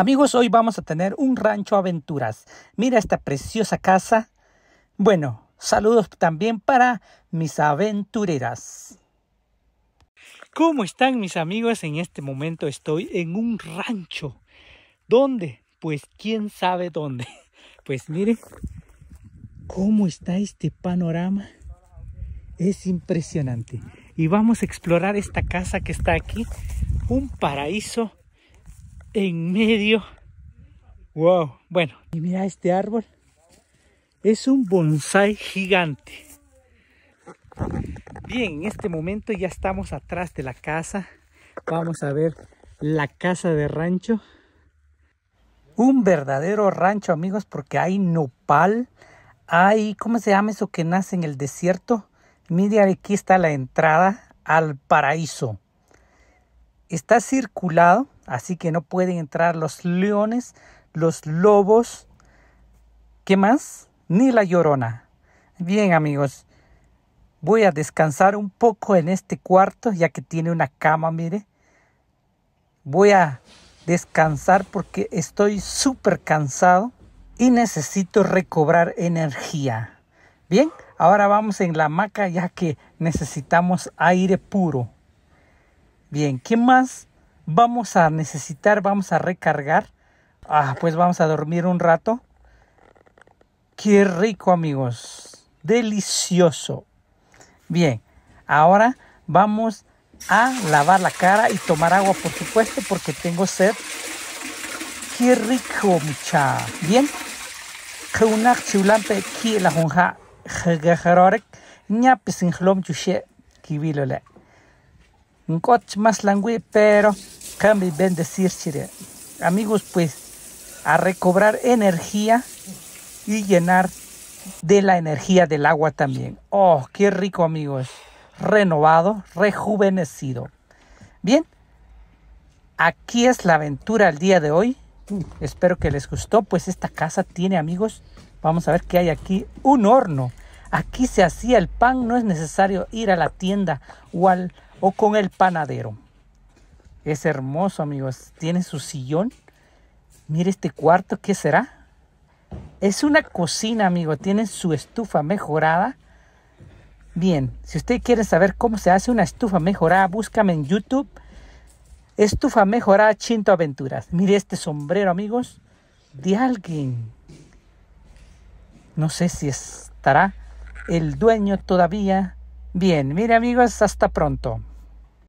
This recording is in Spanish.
Amigos, hoy vamos a tener un rancho aventuras. Mira esta preciosa casa. Bueno, saludos también para mis aventureras. ¿Cómo están mis amigos? En este momento estoy en un rancho. ¿Dónde? Pues quién sabe dónde. Pues miren cómo está este panorama. Es impresionante. Y vamos a explorar esta casa que está aquí. Un paraíso en medio. Wow, bueno. Y mira este árbol. Es un bonsai gigante. Bien, en este momento ya estamos atrás de la casa. Vamos a ver la casa de rancho. Un verdadero rancho, amigos, porque hay nopal. Hay, ¿cómo se llama eso que nace en el desierto? Mira, aquí está la entrada al paraíso. Está circulado Así que no pueden entrar los leones, los lobos, ¿qué más? Ni la llorona. Bien amigos, voy a descansar un poco en este cuarto ya que tiene una cama, mire. Voy a descansar porque estoy súper cansado y necesito recobrar energía. Bien, ahora vamos en la hamaca ya que necesitamos aire puro. Bien, ¿qué más vamos a necesitar, vamos a recargar. Ah, pues vamos a dormir un rato. Qué rico, amigos. Delicioso. Bien, ahora vamos a lavar la cara y tomar agua, por supuesto, porque tengo sed. Qué rico, mucha. Bien. Qué la coche más langüe, pero cambi bendecir, Amigos, pues a recobrar energía y llenar de la energía del agua también. Oh, qué rico, amigos. Renovado, rejuvenecido. Bien, aquí es la aventura el día de hoy. Espero que les gustó, pues esta casa tiene, amigos, vamos a ver qué hay aquí, un horno. Aquí se hacía el pan, no es necesario ir a la tienda o al o con el panadero. Es hermoso, amigos. Tiene su sillón. Mire este cuarto, ¿qué será? Es una cocina, amigos. Tiene su estufa mejorada. Bien, si usted quiere saber cómo se hace una estufa mejorada, búscame en YouTube. Estufa mejorada Chinto Aventuras. Mire este sombrero, amigos, de alguien. No sé si estará el dueño todavía. Bien, mire amigos, hasta pronto.